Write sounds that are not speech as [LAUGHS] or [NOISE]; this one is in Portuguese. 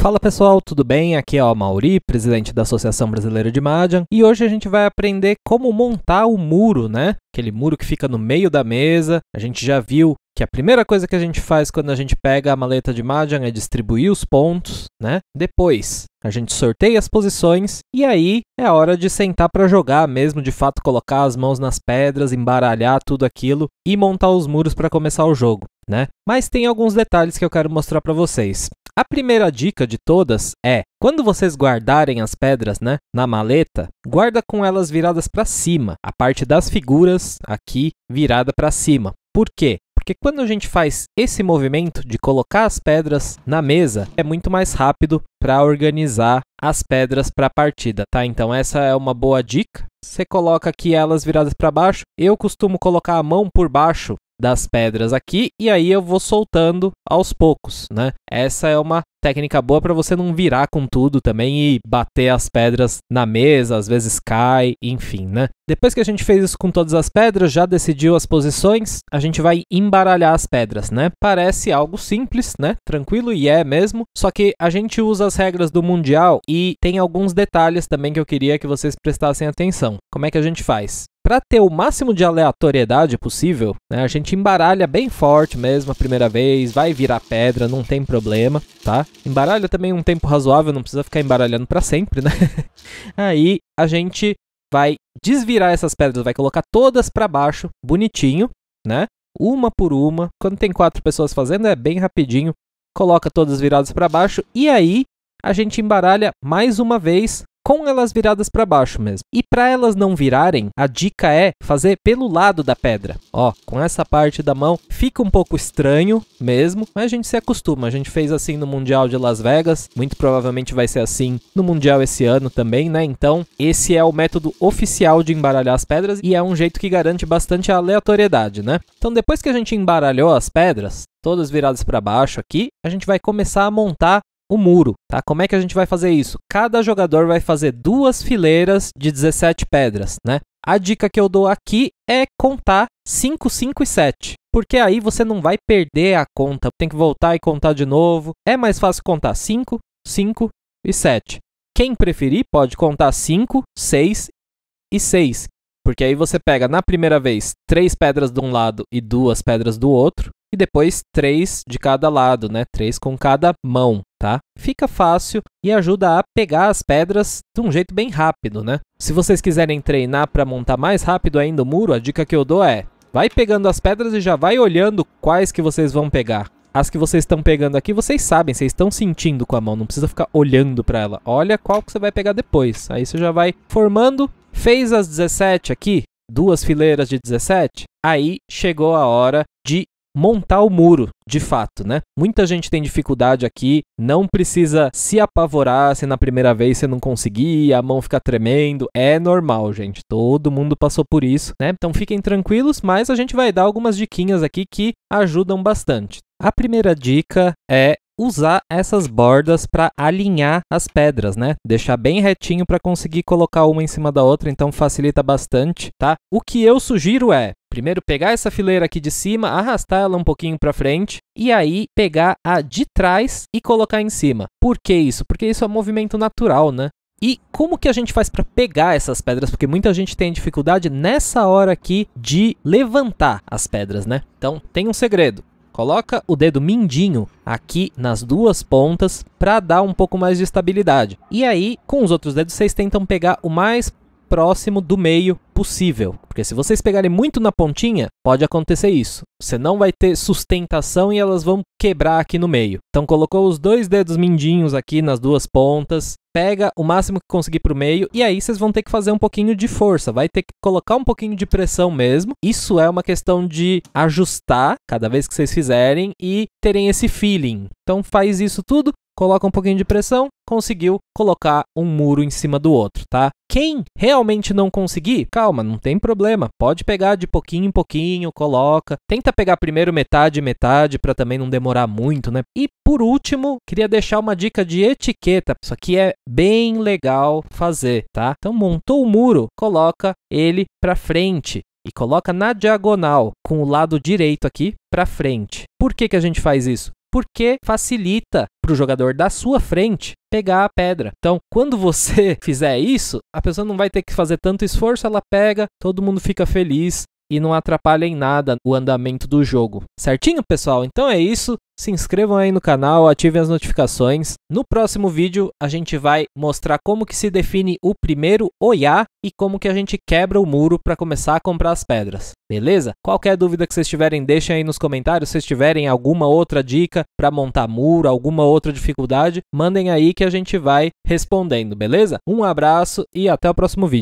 Fala pessoal, tudo bem? Aqui é o Mauri, presidente da Associação Brasileira de Mahjong, e hoje a gente vai aprender como montar o muro, né? Aquele muro que fica no meio da mesa. A gente já viu que a primeira coisa que a gente faz quando a gente pega a maleta de Mahjong é distribuir os pontos, né? Depois, a gente sorteia as posições e aí é a hora de sentar para jogar mesmo, de fato colocar as mãos nas pedras, embaralhar tudo aquilo e montar os muros para começar o jogo, né? Mas tem alguns detalhes que eu quero mostrar para vocês. A primeira dica de todas é: quando vocês guardarem as pedras, né, na maleta, guarda com elas viradas para cima, a parte das figuras aqui virada para cima. Por quê? Porque quando a gente faz esse movimento de colocar as pedras na mesa, é muito mais rápido para organizar as pedras para a partida, tá? Então essa é uma boa dica. Você coloca aqui elas viradas para baixo. Eu costumo colocar a mão por baixo das pedras aqui e aí eu vou soltando aos poucos, né? Essa é uma técnica boa para você não virar com tudo também e bater as pedras na mesa, às vezes cai, enfim, né? Depois que a gente fez isso com todas as pedras, já decidiu as posições, a gente vai embaralhar as pedras, né? Parece algo simples, né? Tranquilo e é mesmo, só que a gente usa as regras do mundial e tem alguns detalhes também que eu queria que vocês prestassem atenção. Como é que a gente faz? para ter o máximo de aleatoriedade possível, né, a gente embaralha bem forte mesmo a primeira vez, vai virar pedra, não tem problema, tá? Embaralha também um tempo razoável, não precisa ficar embaralhando para sempre, né? [LAUGHS] Aí a gente vai desvirar essas pedras, vai colocar todas para baixo, bonitinho, né? Uma por uma. Quando tem quatro pessoas fazendo, é bem rapidinho. Coloca todas viradas para baixo e aí a gente embaralha mais uma vez com elas viradas para baixo mesmo. E para elas não virarem, a dica é fazer pelo lado da pedra. Ó, com essa parte da mão fica um pouco estranho mesmo, mas a gente se acostuma. A gente fez assim no Mundial de Las Vegas, muito provavelmente vai ser assim no Mundial esse ano também, né? Então, esse é o método oficial de embaralhar as pedras e é um jeito que garante bastante a aleatoriedade, né? Então, depois que a gente embaralhou as pedras, todas viradas para baixo aqui, a gente vai começar a montar o muro. Tá? Como é que a gente vai fazer isso? Cada jogador vai fazer duas fileiras de 17 pedras. Né? A dica que eu dou aqui é contar 5, 5 e 7 porque aí você não vai perder a conta, tem que voltar e contar de novo. É mais fácil contar 5, 5 e 7. Quem preferir pode contar 5, 6 e 6, porque aí você pega na primeira vez três pedras de um lado e duas pedras do outro, e depois três de cada lado, né? Três com cada mão tá? Fica fácil e ajuda a pegar as pedras de um jeito bem rápido, né? Se vocês quiserem treinar para montar mais rápido ainda o muro, a dica que eu dou é: vai pegando as pedras e já vai olhando quais que vocês vão pegar. As que vocês estão pegando aqui, vocês sabem, vocês estão sentindo com a mão, não precisa ficar olhando para ela. Olha qual que você vai pegar depois. Aí você já vai formando, fez as 17 aqui, duas fileiras de 17, aí chegou a hora montar o muro, de fato, né? Muita gente tem dificuldade aqui, não precisa se apavorar se na primeira vez você não conseguir, a mão fica tremendo, é normal, gente. Todo mundo passou por isso, né? Então fiquem tranquilos, mas a gente vai dar algumas diquinhas aqui que ajudam bastante. A primeira dica é usar essas bordas para alinhar as pedras, né? Deixar bem retinho para conseguir colocar uma em cima da outra, então facilita bastante, tá? O que eu sugiro é Primeiro pegar essa fileira aqui de cima, arrastar ela um pouquinho para frente e aí pegar a de trás e colocar em cima. Por que isso? Porque isso é um movimento natural, né? E como que a gente faz para pegar essas pedras? Porque muita gente tem dificuldade nessa hora aqui de levantar as pedras, né? Então tem um segredo. Coloca o dedo mindinho aqui nas duas pontas para dar um pouco mais de estabilidade. E aí, com os outros dedos, vocês tentam pegar o mais próximo do meio possível. Porque se vocês pegarem muito na pontinha, pode acontecer isso. Você não vai ter sustentação e elas vão quebrar aqui no meio. Então colocou os dois dedos mindinhos aqui nas duas pontas, pega o máximo que conseguir para o meio e aí vocês vão ter que fazer um pouquinho de força, vai ter que colocar um pouquinho de pressão mesmo. Isso é uma questão de ajustar cada vez que vocês fizerem e terem esse feeling. Então faz isso tudo coloca um pouquinho de pressão, conseguiu colocar um muro em cima do outro, tá? Quem realmente não conseguir, calma, não tem problema, pode pegar de pouquinho em pouquinho, coloca, tenta pegar primeiro metade metade para também não demorar muito, né? E por último, queria deixar uma dica de etiqueta, isso aqui é bem legal fazer, tá? Então montou o muro, coloca ele para frente, e coloca na diagonal com o lado direito aqui para frente. Por que, que a gente faz isso? porque facilita para o jogador da sua frente pegar a pedra. Então, quando você [LAUGHS] fizer isso, a pessoa não vai ter que fazer tanto esforço, ela pega, todo mundo fica feliz, e não atrapalha em nada o andamento do jogo. Certinho, pessoal? Então é isso. Se inscrevam aí no canal, ativem as notificações. No próximo vídeo a gente vai mostrar como que se define o primeiro OIA e como que a gente quebra o muro para começar a comprar as pedras. Beleza? Qualquer dúvida que vocês tiverem, deixem aí nos comentários. Se vocês tiverem alguma outra dica para montar muro, alguma outra dificuldade, mandem aí que a gente vai respondendo, beleza? Um abraço e até o próximo vídeo.